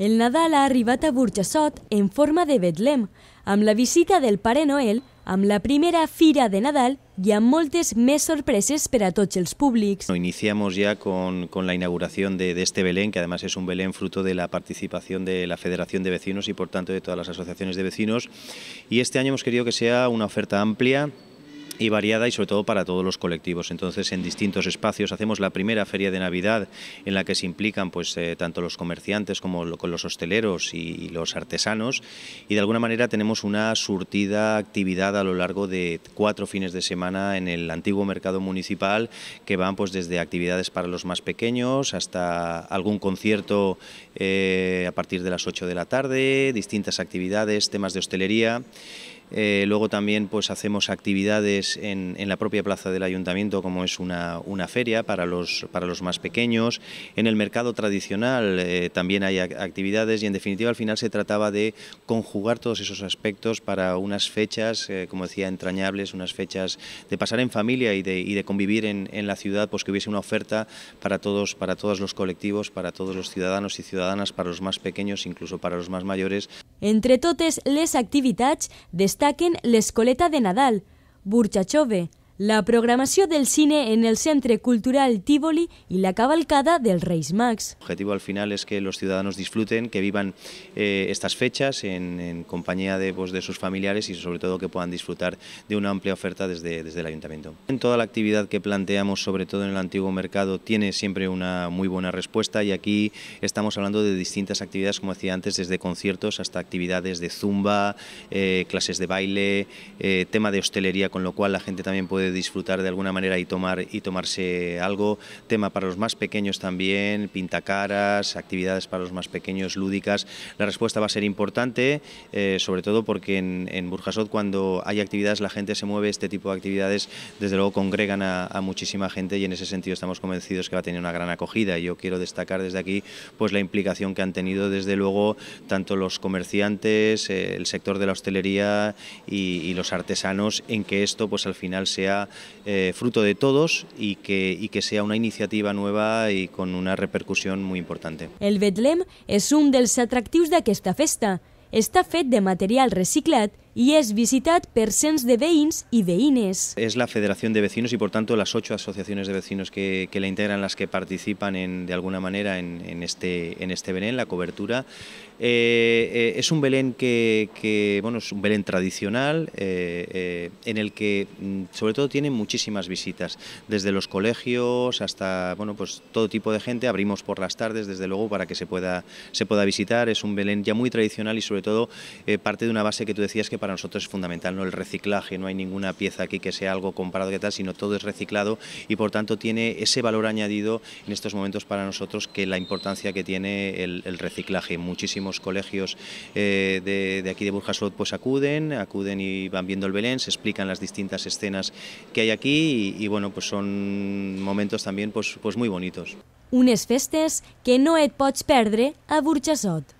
el Nadal ha arribat a Burjassot en forma de Betlem, amb la visita del Pare Noel, amb la primera Fira de Nadal y a moltes més sorpreses per a tots els públics. Iniciamos ya con, con la inauguración de, de, este Belén, que además es un Belén fruto de la participación de la Federación de Vecinos y por tanto de todas las asociaciones de vecinos. Y este año hemos querido que sea una oferta amplia y variada y sobre todo para todos los colectivos. Entonces, en distintos espacios hacemos la primera feria de Navidad en la que se implican pues eh, tanto los comerciantes como con los hosteleros y, los artesanos y de alguna manera tenemos una surtida actividad a lo largo de cuatro fines de semana en el antiguo mercado municipal que van pues desde actividades para los más pequeños hasta algún concierto eh, a partir de las 8 de la tarde, distintas actividades, temas de hostelería. Eh, luego también pues hacemos actividades en, la propia plaza del ayuntamiento como es una, una, feria para los, para los más pequeños. En el mercado tradicional eh, también hay actividades y en definitiva al final se trataba de conjugar todos esos aspectos para unas fechas, eh, como decía, entrañables, unas fechas de pasar en familia y de, convivir en, la ciudad, pues que hubiese una oferta para todos, para todos los colectivos, para todos los ciudadanos y ciudadanas, para los más pequeños, incluso para los más mayores. Entre totes les activitats la Escoleta de Nadal, Burchachove, la programación del cine en el Centro Cultural Tívoli y la cabalcada del Reis Max. El objetivo al final es que los ciudadanos disfruten, que vivan eh, estas fechas en, compañía de, pues, de, sus familiares y sobre todo que puedan disfrutar de una amplia oferta desde, desde el Ayuntamiento. En toda la actividad que planteamos, sobre todo en el antiguo mercado, tiene siempre una muy buena respuesta y aquí estamos hablando de distintas actividades, como decía antes, desde conciertos hasta actividades de zumba, eh, clases de baile, eh, tema de hostelería, con lo cual la gente también puede disfrutar de alguna manera y, tomar, y tomarse algo. Tema para los más pequeños también, pintacaras, actividades para los más pequeños, lúdicas. La respuesta va a ser importante, eh, sobre todo porque en, Burjasot cuando hay actividades la gente se mueve, este tipo de actividades desde luego congregan a, muchísima gente y en ese sentido estamos convencidos que va a tener una gran acogida. yo quiero destacar desde aquí pues la implicación que han tenido desde luego tanto los comerciantes, eh, el sector de la hostelería y, y los artesanos en que esto pues al final sea eh, fruto de todos y que, y que sea una iniciativa nueva i con una repercussió molt important. El Betlem és un dels atractius d'aquesta festa. Està fet de material reciclat ...y es visitat per cents de veïns de veïnes. Es la Federación de Vecinos y por tanto las ocho asociaciones de vecinos que, que la integran las que participan de alguna manera en, este, en este Belén, la cobertura. es eh, eh, un Belén que, bueno, es un Belén tradicional eh, en el que mm, sobre todo tiene muchísimas visitas, desde los colegios hasta bueno, pues todo tipo de gente, abrimos por las tardes desde luego para que se pueda, se pueda visitar, es un Belén ya muy tradicional y sobre todo parte de una base que tú decías que para nosotros es fundamental, no el reciclaje, no hay ninguna pieza aquí que sea algo comparado que tal, sino todo es reciclado y por tanto tiene ese valor añadido en estos momentos para nosotros que la importancia que tiene el, reciclaje. Muchísimos colegios eh, de, aquí de Burjasot pues acuden, acuden y van viendo el Belén, se explican las distintas escenas que hay aquí y, bueno, pues son momentos también pues, pues, muy bonitos. Unes festes que no et pots a Burjasot.